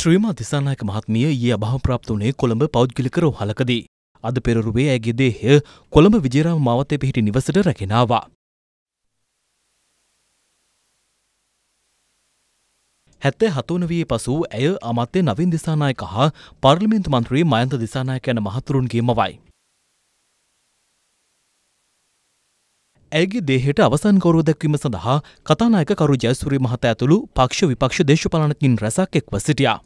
ශ්‍රීමා තිසානායක මහත්මිය ඊයේ අභාව ප්‍රාප්ත වුණේ කොළඹ පෞද්ගලික රෝහලකදී. අද පෙරරුවේ ඇගේ දේහය කොළඹ විජේරාම මාවතේ පිහිටි නිවසට රැගෙන ආවා. හැත්තේ හතුවන වයේ පසු ඇය අමාත්‍ය නවින් දිසානායක හා පාර්ලිමේන්තු මන්ත්‍රී මයන්ත දිසානායක යන මහතුරුන්ගේ මවයි. ඇගේ දේහයට අවසන් ගෞරව දැක්වීම සඳහා කතානායක කරු ජයසූරිය මහතා ඇතුළු පක්ෂ විපක්ෂ දේශපාලනඥයින් රැසක් එක්ව සිටියා.